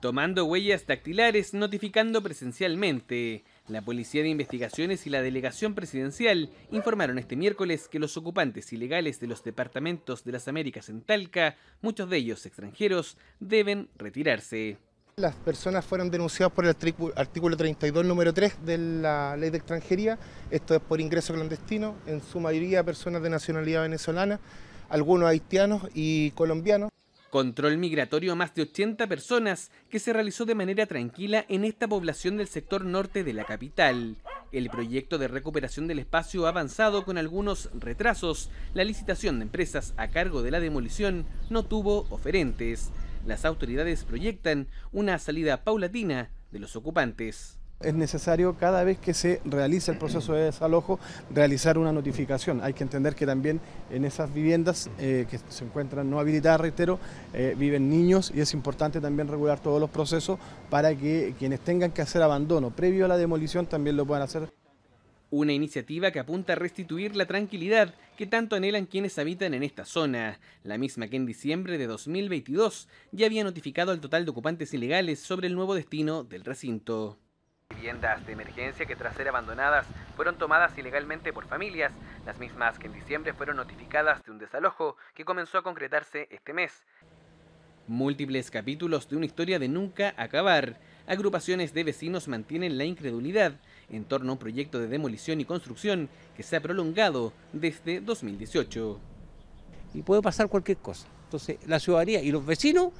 Tomando huellas dactilares, notificando presencialmente. La Policía de Investigaciones y la Delegación Presidencial informaron este miércoles que los ocupantes ilegales de los departamentos de las Américas en Talca, muchos de ellos extranjeros, deben retirarse. Las personas fueron denunciadas por el artículo 32, número 3 de la Ley de Extranjería. Esto es por ingreso clandestino, en su mayoría personas de nacionalidad venezolana, algunos haitianos y colombianos. Control migratorio a más de 80 personas que se realizó de manera tranquila en esta población del sector norte de la capital. El proyecto de recuperación del espacio ha avanzado con algunos retrasos. La licitación de empresas a cargo de la demolición no tuvo oferentes. Las autoridades proyectan una salida paulatina de los ocupantes. Es necesario cada vez que se realiza el proceso de desalojo realizar una notificación. Hay que entender que también en esas viviendas eh, que se encuentran no habilitadas, reitero, eh, viven niños y es importante también regular todos los procesos para que quienes tengan que hacer abandono previo a la demolición también lo puedan hacer. Una iniciativa que apunta a restituir la tranquilidad que tanto anhelan quienes habitan en esta zona, la misma que en diciembre de 2022 ya había notificado al total de ocupantes ilegales sobre el nuevo destino del recinto. Viviendas de emergencia que tras ser abandonadas fueron tomadas ilegalmente por familias, las mismas que en diciembre fueron notificadas de un desalojo que comenzó a concretarse este mes. Múltiples capítulos de una historia de nunca acabar. Agrupaciones de vecinos mantienen la incredulidad en torno a un proyecto de demolición y construcción que se ha prolongado desde 2018. Y puede pasar cualquier cosa. Entonces, la ciudadanía y los vecinos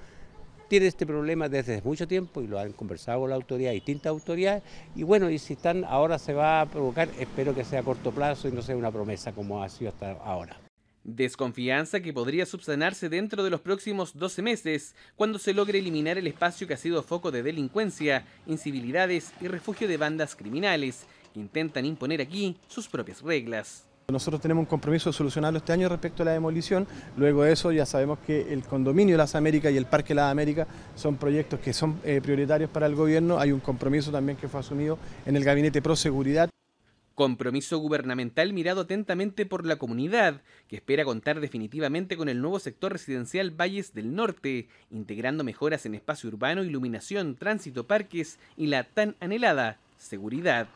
tiene este problema desde mucho tiempo y lo han conversado con la autoridad, distintas autoridades, y bueno, y si están ahora se va a provocar, espero que sea a corto plazo y no sea una promesa como ha sido hasta ahora. Desconfianza que podría subsanarse dentro de los próximos 12 meses, cuando se logre eliminar el espacio que ha sido foco de delincuencia, incivilidades y refugio de bandas criminales, que intentan imponer aquí sus propias reglas. Nosotros tenemos un compromiso de solucionarlo este año respecto a la demolición. Luego de eso ya sabemos que el condominio Las Américas y el Parque Las Américas son proyectos que son eh, prioritarios para el gobierno. Hay un compromiso también que fue asumido en el gabinete Pro Seguridad. Compromiso gubernamental mirado atentamente por la comunidad, que espera contar definitivamente con el nuevo sector residencial Valles del Norte, integrando mejoras en espacio urbano, iluminación, tránsito, parques y la tan anhelada seguridad.